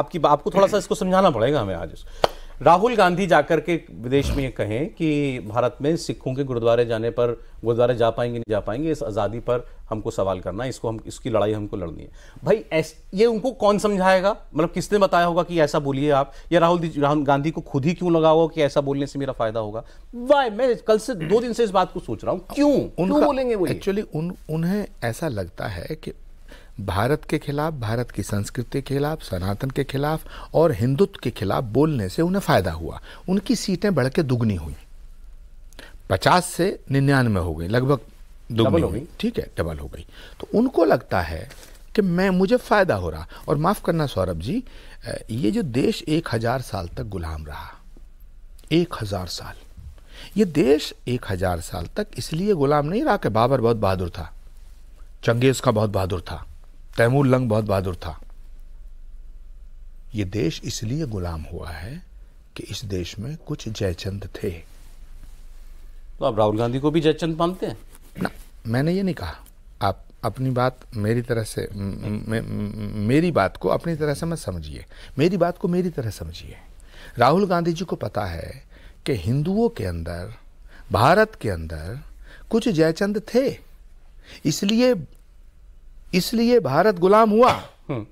आपकी आपको थोड़ा सा इसको समझाना पड़ेगा हमें आज राहुल गांधी जाकर के विदेश में ये कहें कि भारत में सिखों के गुरुद्वारे जाने पर गुरुद्वारे जा पाएंगे नहीं जा पाएंगे इस आज़ादी पर हमको सवाल करना है इसको हम इसकी लड़ाई हमको लड़नी है भाई ऐस ये उनको कौन समझाएगा मतलब किसने बताया होगा कि ऐसा बोलिए आप या राहुल राहुल गांधी को खुद ही क्यों लगा होगा कि ऐसा बोलने से मेरा फायदा होगा वाई मैं कल से दो दिन से इस बात को सोच रहा हूँ क्यों क्यों बोलेंगे वो एक्चुअली उन उन्हें ऐसा लगता है कि भारत के खिलाफ भारत की संस्कृति के खिलाफ सनातन के खिलाफ और हिंदुत्व के खिलाफ बोलने से उन्हें फ़ायदा हुआ उनकी सीटें बढ़ के दुगनी हुई पचास से निन्यानवे हो गई लगभग दुगनी हो गई ठीक है डबल हो गई तो उनको लगता है कि मैं मुझे फ़ायदा हो रहा और माफ़ करना सौरभ जी ये जो देश एक हज़ार साल तक गुलाम रहा एक हज़ार साल ये देश एक हज़ार साल तक इसलिए गुलाम नहीं रहा कि बाबर बहुत बहादुर था चंगेज़ का बहुत बहादुर था तैमूर लंग बहुत बहादुर था यह देश इसलिए गुलाम हुआ है कि इस देश में कुछ जयचंद थे तो आप राहुल गांधी को भी जयचंद मानते हैं ना मैंने ये नहीं कहा आप अपनी बात मेरी तरह से मेरी बात को अपनी तरह से मत समझिए मेरी बात को मेरी तरह समझिए राहुल गांधी जी को पता है कि हिंदुओं के अंदर भारत के अंदर कुछ जयचंद थे इसलिए इसलिए भारत गुलाम हुआ हम्म।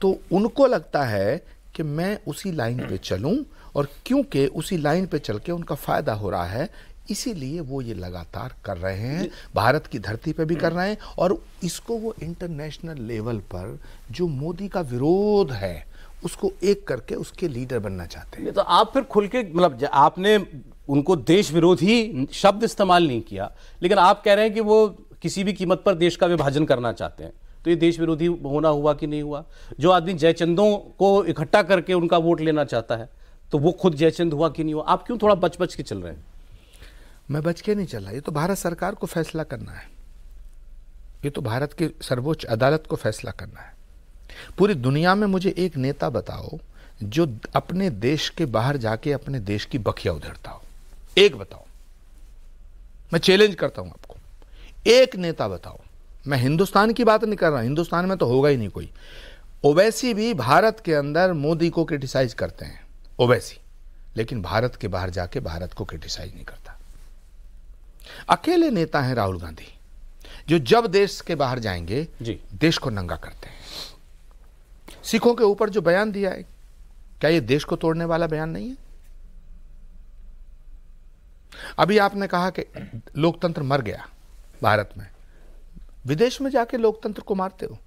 तो उनको लगता है कि मैं उसी लाइन पे चलूं और क्योंकि उसी लाइन पे चल के उनका फायदा हो रहा है इसीलिए वो ये लगातार कर रहे हैं भारत की धरती पे भी कर हम्म। रहे हैं और इसको वो इंटरनेशनल लेवल पर जो मोदी का विरोध है उसको एक करके उसके लीडर बनना चाहते हैं तो आप फिर खुल के मतलब आपने उनको देश विरोधी शब्द इस्तेमाल नहीं किया लेकिन आप कह रहे हैं कि वो किसी भी कीमत पर देश का विभाजन करना चाहते हैं तो ये देश विरोधी होना हुआ कि नहीं हुआ जो आदमी जयचंदों को इकट्ठा करके उनका वोट लेना चाहता है तो वो खुद जयचंद हुआ कि नहीं हुआ आप क्यों थोड़ा बच बच के चल रहे हैं मैं बच के नहीं चल रहा ये तो भारत सरकार को फैसला करना है ये तो भारत की सर्वोच्च अदालत को फैसला करना है पूरी दुनिया में मुझे एक नेता बताओ जो अपने देश के बाहर जाके अपने देश की बखिया उधरता हो एक बताओ मैं चैलेंज करता हूं आपको एक नेता बताओ मैं हिंदुस्तान की बात नहीं कर रहा हिंदुस्तान में तो होगा ही नहीं कोई ओवैसी भी भारत के अंदर मोदी को क्रिटिसाइज करते हैं ओवैसी लेकिन भारत के बाहर जाके भारत को क्रिटिसाइज नहीं करता अकेले नेता हैं राहुल गांधी जो जब देश के बाहर जाएंगे जी। देश को नंगा करते हैं सिखों के ऊपर जो बयान दिया है क्या यह देश को तोड़ने वाला बयान नहीं है अभी आपने कहा कि लोकतंत्र मर गया भारत में विदेश में जाके लोकतंत्र को मारते हो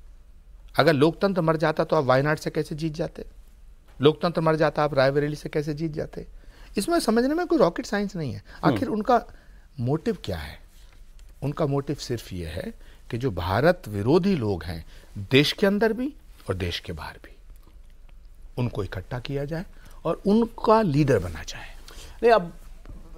अगर लोकतंत्र मर जाता तो आप वायनाड से कैसे जीत जाते लोकतंत्र मर जाता आप रायबरेली से कैसे जीत जाते इसमें समझने में कोई रॉकेट साइंस नहीं है हम्म। आखिर उनका मोटिव क्या है उनका मोटिव सिर्फ ये है कि जो भारत विरोधी लोग हैं देश के अंदर भी और देश के बाहर भी उनको इकट्ठा किया जाए और उनका लीडर बना जाए नहीं अब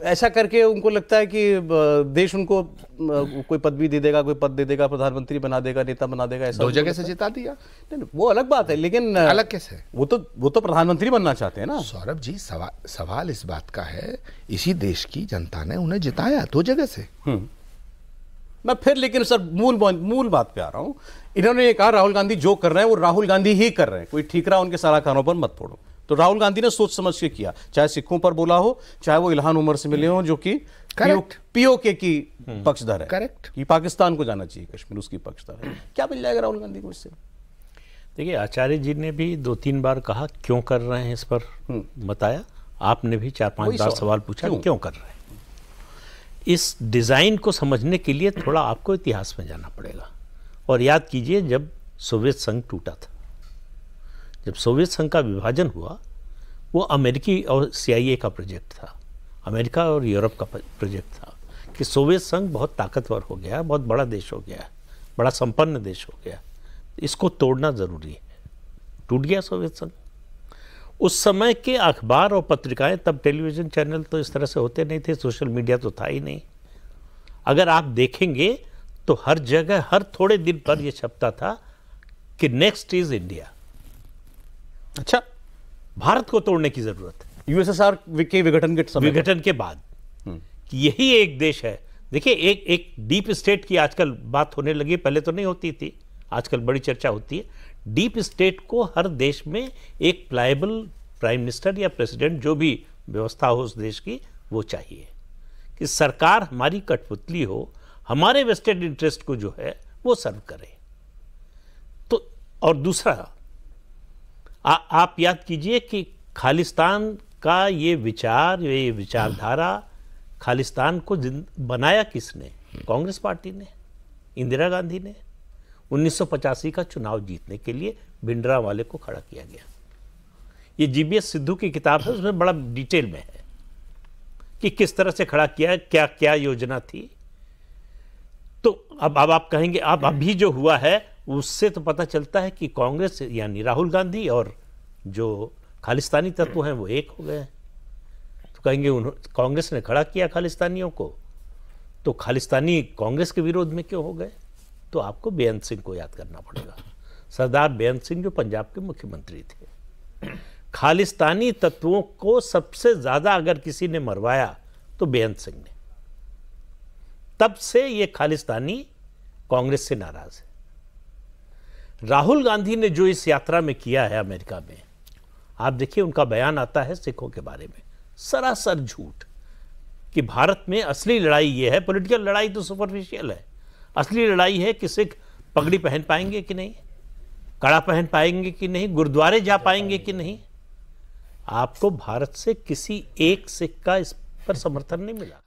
ऐसा करके उनको लगता है कि देश उनको कोई पदवी दे देगा कोई पद दे देगा प्रधानमंत्री बना देगा नेता बना देगा ऐसा दो जगह से जिता दिया नहीं वो अलग बात है लेकिन अलग कैसे वो तो वो तो प्रधानमंत्री बनना चाहते हैं ना सौरभ जी सवा, सवाल इस बात का है इसी देश की जनता ने उन्हें जिताया दो जगह से हम्म। मैं फिर लेकिन सर मूल मूल बात पे आ रहा हूं इन्होंने ये कहा राहुल गांधी जो कर रहे हैं वो राहुल गांधी ही कर रहे हैं कोई ठीकरा उनके सलाहकारों पर मत फोड़ो तो राहुल गांधी ने सोच समझ के किया चाहे सिखों पर बोला हो चाहे वो इल्हान उमर से मिले हो जो कि पीओके की हम्म। पक्षधर है करेक्ट कि पाकिस्तान को जाना चाहिए कश्मीर उसकी पक्षधर है क्या मिल जाएगा राहुल गांधी को इससे देखिए आचार्य जी ने भी दो तीन बार कहा क्यों कर रहे हैं इस पर हम्म। बताया आपने भी चार पांच बार सवाल पूछा क्यों कर रहे हैं इस डिज़ाइन को समझने के लिए थोड़ा आपको इतिहास में जाना पड़ेगा और याद कीजिए जब सोवियत संघ टूटा था जब सोवियत संघ का विभाजन हुआ वो अमेरिकी और सीआईए का प्रोजेक्ट था अमेरिका और यूरोप का प्रोजेक्ट था कि सोवियत संघ बहुत ताकतवर हो गया बहुत बड़ा देश हो गया बड़ा संपन्न देश हो गया इसको तोड़ना ज़रूरी है टूट गया सोवियत संघ उस समय के अखबार और पत्रिकाएं तब टेलीविज़न चैनल तो इस तरह से होते नहीं थे सोशल मीडिया तो था ही नहीं अगर आप देखेंगे तो हर जगह हर थोड़े दिन पर यह छपता था कि नेक्स्ट इज़ इंडिया अच्छा भारत को तोड़ने की जरूरत है यूएसएसआर के विघटन के समय विघटन के बाद हम्म। यही एक देश है देखिए एक एक डीप स्टेट की आजकल बात होने लगी पहले तो नहीं होती थी आजकल बड़ी चर्चा होती है डीप स्टेट को हर देश में एक प्लायबल प्राइम मिनिस्टर या प्रेसिडेंट जो भी व्यवस्था हो उस देश की वो चाहिए कि सरकार हमारी कठपुतली हो हमारे वेस्टेड इंटरेस्ट को जो है वो सर्व करे तो और दूसरा आ, आप याद कीजिए कि खालिस्तान का ये विचार ये विचारधारा खालिस्तान को बनाया किसने कांग्रेस पार्टी ने इंदिरा गांधी ने 1985 का चुनाव जीतने के लिए भिंडरा वाले को खड़ा किया गया ये जीबीएस सिद्धू की किताब है उसमें बड़ा डिटेल में है कि किस तरह से खड़ा किया क्या क्या योजना थी तो अब अब आप कहेंगे अब अभी जो हुआ है उससे तो पता चलता है कि कांग्रेस यानी राहुल गांधी और जो खालिस्तानी तत्व हैं वो एक हो गए हैं तो कहेंगे उन्होंने कांग्रेस ने खड़ा किया खालिस्तानियों को तो खालिस्तानी कांग्रेस के विरोध में क्यों हो गए तो आपको बेअंत सिंह को याद करना पड़ेगा सरदार बेअंत सिंह जो पंजाब के मुख्यमंत्री थे खालिस्तानी तत्वों को सबसे ज़्यादा अगर किसी ने मरवाया तो बेअंत सिंह ने तब से ये खालिस्तानी कांग्रेस से नाराज़ है राहुल गांधी ने जो इस यात्रा में किया है अमेरिका में आप देखिए उनका बयान आता है सिखों के बारे में सरासर झूठ कि भारत में असली लड़ाई ये है पॉलिटिकल लड़ाई तो सुपरफिशियल है असली लड़ाई है कि सिख पगड़ी पहन पाएंगे कि नहीं कड़ा पहन पाएंगे कि नहीं गुरुद्वारे जा पाएंगे कि नहीं आपको भारत से किसी एक सिख का इस पर समर्थन नहीं मिला